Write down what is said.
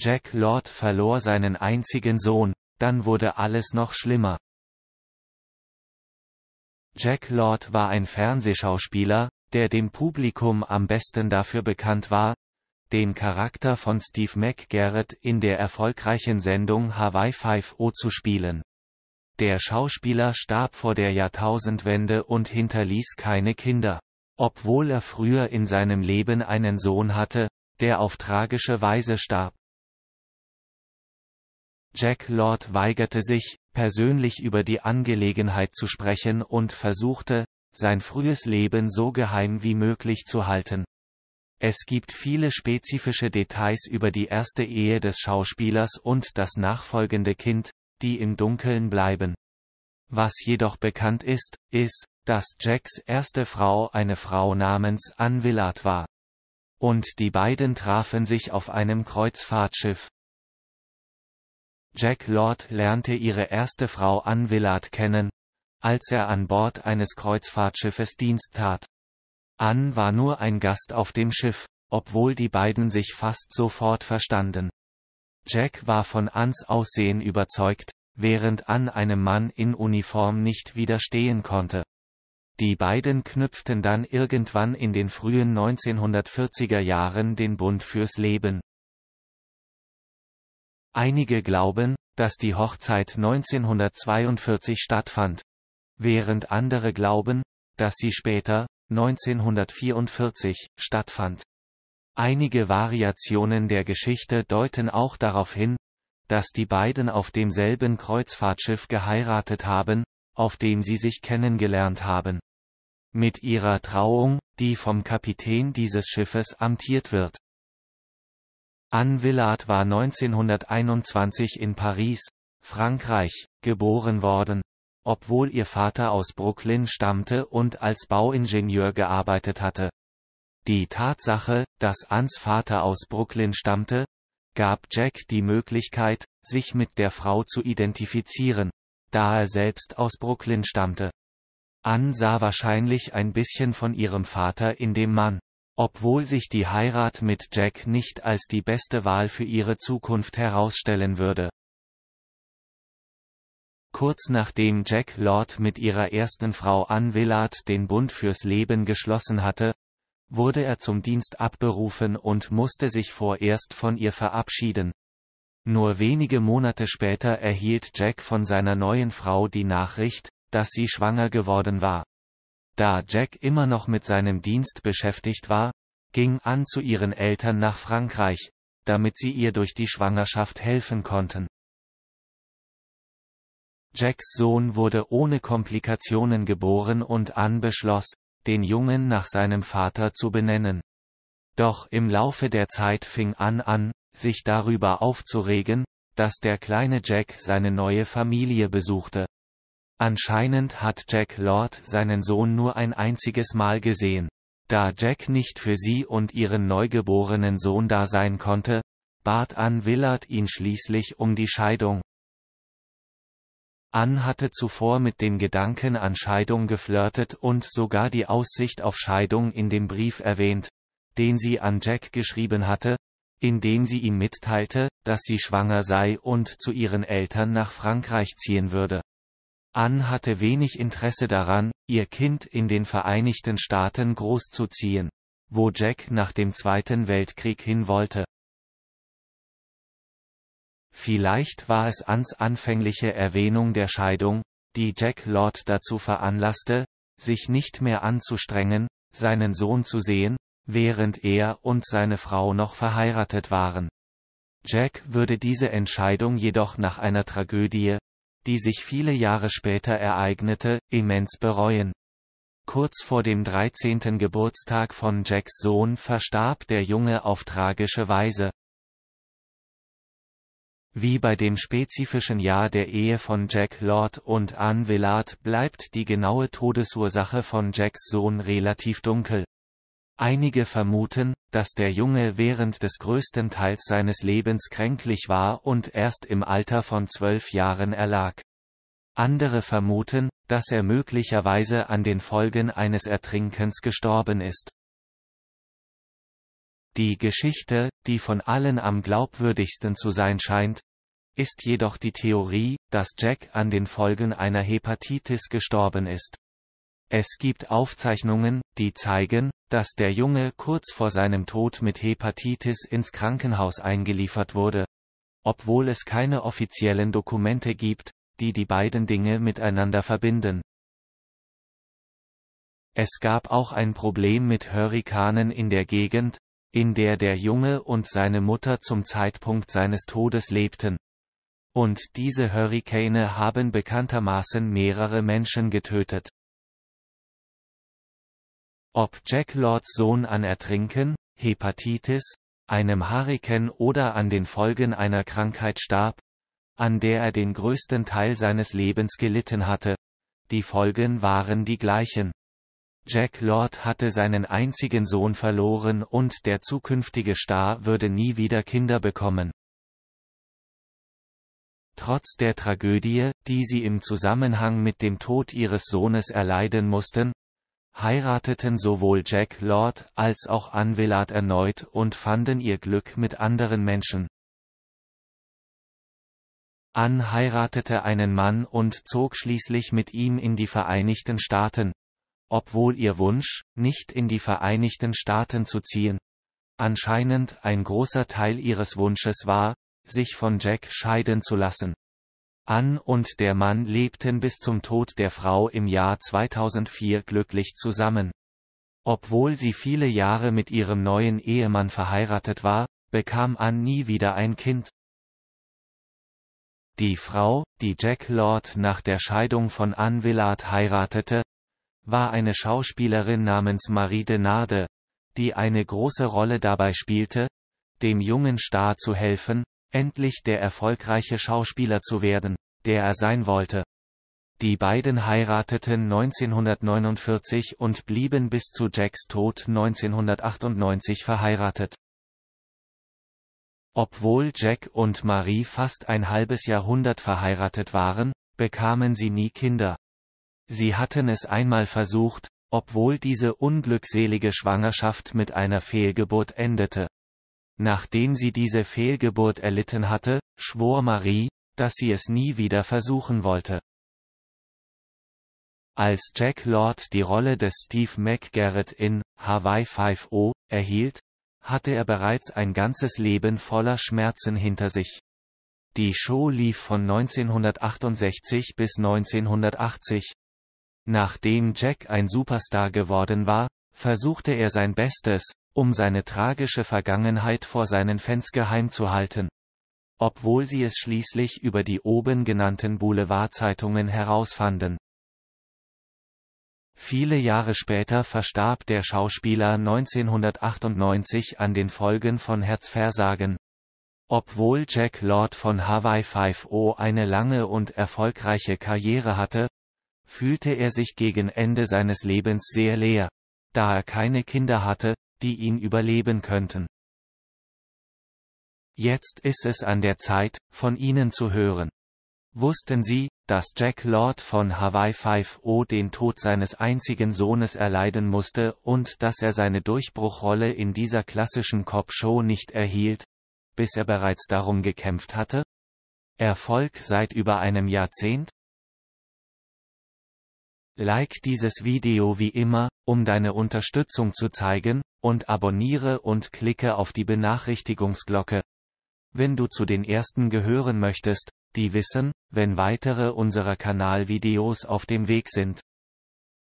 Jack Lord verlor seinen einzigen Sohn, dann wurde alles noch schlimmer. Jack Lord war ein Fernsehschauspieler, der dem Publikum am besten dafür bekannt war, den Charakter von Steve McGarrett in der erfolgreichen Sendung Hawaii 5O zu spielen. Der Schauspieler starb vor der Jahrtausendwende und hinterließ keine Kinder. Obwohl er früher in seinem Leben einen Sohn hatte, der auf tragische Weise starb. Jack Lord weigerte sich, persönlich über die Angelegenheit zu sprechen und versuchte, sein frühes Leben so geheim wie möglich zu halten. Es gibt viele spezifische Details über die erste Ehe des Schauspielers und das nachfolgende Kind, die im Dunkeln bleiben. Was jedoch bekannt ist, ist, dass Jacks erste Frau eine Frau namens Ann Willard war. Und die beiden trafen sich auf einem Kreuzfahrtschiff. Jack Lord lernte ihre erste Frau Ann Willard kennen, als er an Bord eines Kreuzfahrtschiffes Dienst tat. Ann war nur ein Gast auf dem Schiff, obwohl die beiden sich fast sofort verstanden. Jack war von Anns Aussehen überzeugt, während Ann einem Mann in Uniform nicht widerstehen konnte. Die beiden knüpften dann irgendwann in den frühen 1940er Jahren den Bund fürs Leben. Einige glauben, dass die Hochzeit 1942 stattfand, während andere glauben, dass sie später, 1944, stattfand. Einige Variationen der Geschichte deuten auch darauf hin, dass die beiden auf demselben Kreuzfahrtschiff geheiratet haben, auf dem sie sich kennengelernt haben. Mit ihrer Trauung, die vom Kapitän dieses Schiffes amtiert wird Anne Villard war 1921 in Paris, Frankreich, geboren worden. Obwohl ihr Vater aus Brooklyn stammte und als Bauingenieur gearbeitet hatte. Die Tatsache, dass Anns Vater aus Brooklyn stammte, gab Jack die Möglichkeit, sich mit der Frau zu identifizieren, da er selbst aus Brooklyn stammte. Ann sah wahrscheinlich ein bisschen von ihrem Vater in dem Mann. Obwohl sich die Heirat mit Jack nicht als die beste Wahl für ihre Zukunft herausstellen würde. Kurz nachdem Jack Lord mit ihrer ersten Frau Ann Willard den Bund fürs Leben geschlossen hatte, wurde er zum Dienst abberufen und musste sich vorerst von ihr verabschieden. Nur wenige Monate später erhielt Jack von seiner neuen Frau die Nachricht, dass sie schwanger geworden war. Da Jack immer noch mit seinem Dienst beschäftigt war, ging Ann zu ihren Eltern nach Frankreich, damit sie ihr durch die Schwangerschaft helfen konnten. Jacks Sohn wurde ohne Komplikationen geboren und Ann beschloss, den Jungen nach seinem Vater zu benennen. Doch im Laufe der Zeit fing Ann an, sich darüber aufzuregen, dass der kleine Jack seine neue Familie besuchte. Anscheinend hat Jack Lord seinen Sohn nur ein einziges Mal gesehen. Da Jack nicht für sie und ihren neugeborenen Sohn da sein konnte, bat Ann Willard ihn schließlich um die Scheidung. Ann hatte zuvor mit dem Gedanken an Scheidung geflirtet und sogar die Aussicht auf Scheidung in dem Brief erwähnt, den sie an Jack geschrieben hatte, in dem sie ihm mitteilte, dass sie schwanger sei und zu ihren Eltern nach Frankreich ziehen würde. Ann hatte wenig Interesse daran, ihr Kind in den Vereinigten Staaten großzuziehen, wo Jack nach dem Zweiten Weltkrieg hin wollte. Vielleicht war es Anns anfängliche Erwähnung der Scheidung, die Jack Lord dazu veranlasste, sich nicht mehr anzustrengen, seinen Sohn zu sehen, während er und seine Frau noch verheiratet waren. Jack würde diese Entscheidung jedoch nach einer Tragödie, die sich viele Jahre später ereignete, immens bereuen. Kurz vor dem 13. Geburtstag von Jacks Sohn verstarb der Junge auf tragische Weise. Wie bei dem spezifischen Jahr der Ehe von Jack Lord und Anne Willard bleibt die genaue Todesursache von Jacks Sohn relativ dunkel. Einige vermuten, dass der Junge während des größten Teils seines Lebens kränklich war und erst im Alter von zwölf Jahren erlag. Andere vermuten, dass er möglicherweise an den Folgen eines Ertrinkens gestorben ist. Die Geschichte, die von allen am glaubwürdigsten zu sein scheint, ist jedoch die Theorie, dass Jack an den Folgen einer Hepatitis gestorben ist. Es gibt Aufzeichnungen, die zeigen, dass der Junge kurz vor seinem Tod mit Hepatitis ins Krankenhaus eingeliefert wurde. Obwohl es keine offiziellen Dokumente gibt, die die beiden Dinge miteinander verbinden. Es gab auch ein Problem mit Hurrikanen in der Gegend, in der der Junge und seine Mutter zum Zeitpunkt seines Todes lebten. Und diese Hurrikane haben bekanntermaßen mehrere Menschen getötet. Ob Jack Lords Sohn an Ertrinken, Hepatitis, einem Hurrikan oder an den Folgen einer Krankheit starb, an der er den größten Teil seines Lebens gelitten hatte. Die Folgen waren die gleichen. Jack Lord hatte seinen einzigen Sohn verloren und der zukünftige Star würde nie wieder Kinder bekommen. Trotz der Tragödie, die sie im Zusammenhang mit dem Tod ihres Sohnes erleiden mussten, heirateten sowohl Jack Lord als auch Anne Willard erneut und fanden ihr Glück mit anderen Menschen. Anne heiratete einen Mann und zog schließlich mit ihm in die Vereinigten Staaten. Obwohl ihr Wunsch, nicht in die Vereinigten Staaten zu ziehen, anscheinend ein großer Teil ihres Wunsches war, sich von Jack scheiden zu lassen. Ann und der Mann lebten bis zum Tod der Frau im Jahr 2004 glücklich zusammen. Obwohl sie viele Jahre mit ihrem neuen Ehemann verheiratet war, bekam Ann nie wieder ein Kind. Die Frau, die Jack Lord nach der Scheidung von Ann Willard heiratete, war eine Schauspielerin namens Marie Denarde, die eine große Rolle dabei spielte, dem jungen Star zu helfen, endlich der erfolgreiche Schauspieler zu werden, der er sein wollte. Die beiden heirateten 1949 und blieben bis zu Jacks Tod 1998 verheiratet. Obwohl Jack und Marie fast ein halbes Jahrhundert verheiratet waren, bekamen sie nie Kinder. Sie hatten es einmal versucht, obwohl diese unglückselige Schwangerschaft mit einer Fehlgeburt endete. Nachdem sie diese Fehlgeburt erlitten hatte, schwor Marie, dass sie es nie wieder versuchen wollte. Als Jack Lord die Rolle des Steve McGarrett in Hawaii 5-0 erhielt, hatte er bereits ein ganzes Leben voller Schmerzen hinter sich. Die Show lief von 1968 bis 1980. Nachdem Jack ein Superstar geworden war, versuchte er sein Bestes, um seine tragische Vergangenheit vor seinen Fans geheim zu halten. Obwohl sie es schließlich über die oben genannten Boulevardzeitungen herausfanden. Viele Jahre später verstarb der Schauspieler 1998 an den Folgen von Herzversagen. Obwohl Jack Lord von Hawaii 5O eine lange und erfolgreiche Karriere hatte, fühlte er sich gegen Ende seines Lebens sehr leer da er keine Kinder hatte, die ihn überleben könnten. Jetzt ist es an der Zeit, von Ihnen zu hören. Wussten Sie, dass Jack Lord von Hawaii 5O den Tod seines einzigen Sohnes erleiden musste und dass er seine Durchbruchrolle in dieser klassischen Cop-Show nicht erhielt, bis er bereits darum gekämpft hatte? Erfolg seit über einem Jahrzehnt? Like dieses Video wie immer, um deine Unterstützung zu zeigen, und abonniere und klicke auf die Benachrichtigungsglocke. Wenn du zu den ersten gehören möchtest, die wissen, wenn weitere unserer Kanalvideos auf dem Weg sind.